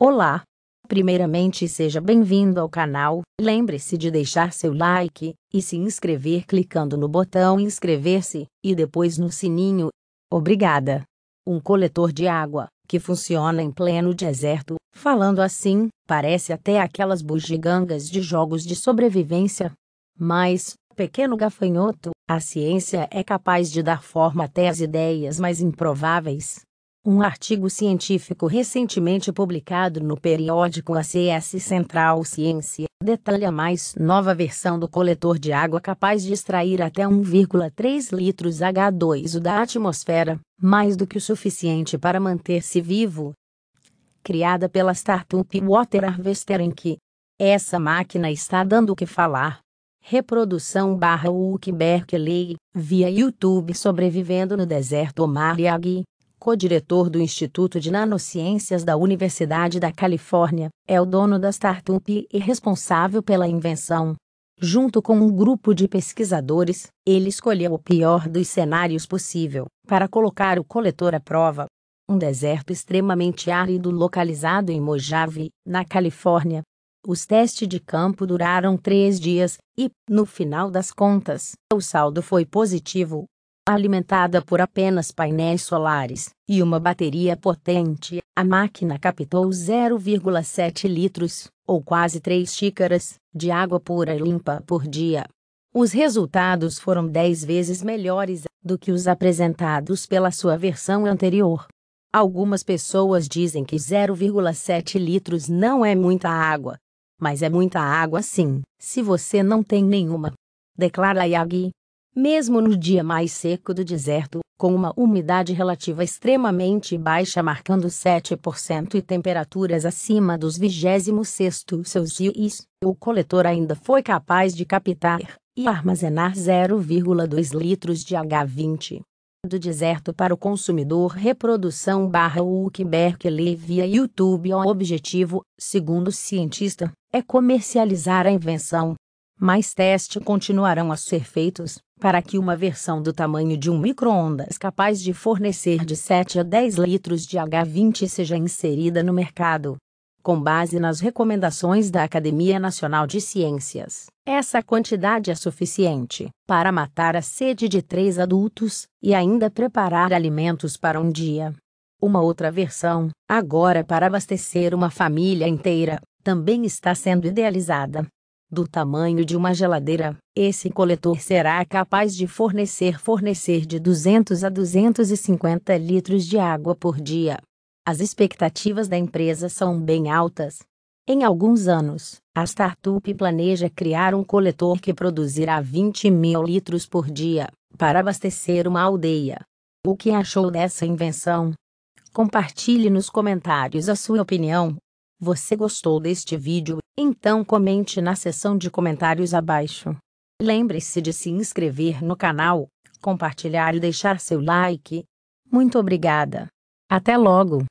Olá! Primeiramente, seja bem-vindo ao canal. Lembre-se de deixar seu like e se inscrever clicando no botão inscrever-se e depois no sininho. Obrigada! Um coletor de água que funciona em pleno deserto, falando assim, parece até aquelas bugigangas de jogos de sobrevivência. Mas, pequeno gafanhoto, a ciência é capaz de dar forma até às ideias mais improváveis. Um artigo científico recentemente publicado no periódico ACS Central Ciência detalha a mais nova versão do coletor de água capaz de extrair até 1,3 litros H2O da atmosfera, mais do que o suficiente para manter-se vivo. Criada pela startup Water Harvester Inc., essa máquina está dando o que falar. Reprodução barra Berkeley, via YouTube Sobrevivendo no Deserto Omar Yaghi co-diretor do Instituto de Nanociências da Universidade da Califórnia, é o dono da startup e responsável pela invenção. Junto com um grupo de pesquisadores, ele escolheu o pior dos cenários possível para colocar o coletor à prova. Um deserto extremamente árido localizado em Mojave, na Califórnia. Os testes de campo duraram três dias e, no final das contas, o saldo foi positivo. Alimentada por apenas painéis solares e uma bateria potente, a máquina captou 0,7 litros, ou quase 3 xícaras, de água pura e limpa por dia. Os resultados foram 10 vezes melhores do que os apresentados pela sua versão anterior. Algumas pessoas dizem que 0,7 litros não é muita água. Mas é muita água sim, se você não tem nenhuma. Declara Yagi, mesmo no dia mais seco do deserto, com uma umidade relativa extremamente baixa marcando 7% e temperaturas acima dos 26 Celsius, o coletor ainda foi capaz de captar e armazenar 0,2 litros de H20. Do deserto para o consumidor reprodução barra Berkeley via YouTube o objetivo, segundo o cientista, é comercializar a invenção. Mais testes continuarão a ser feitos, para que uma versão do tamanho de um micro-ondas capaz de fornecer de 7 a 10 litros de H20 seja inserida no mercado. Com base nas recomendações da Academia Nacional de Ciências, essa quantidade é suficiente para matar a sede de três adultos e ainda preparar alimentos para um dia. Uma outra versão, agora para abastecer uma família inteira, também está sendo idealizada, do tamanho de uma geladeira, esse coletor será capaz de fornecer fornecer de 200 a 250 litros de água por dia. As expectativas da empresa são bem altas. Em alguns anos, a startup planeja criar um coletor que produzirá 20 mil litros por dia, para abastecer uma aldeia. O que achou dessa invenção? Compartilhe nos comentários a sua opinião. Você gostou deste vídeo? Então comente na seção de comentários abaixo. Lembre-se de se inscrever no canal, compartilhar e deixar seu like. Muito obrigada. Até logo!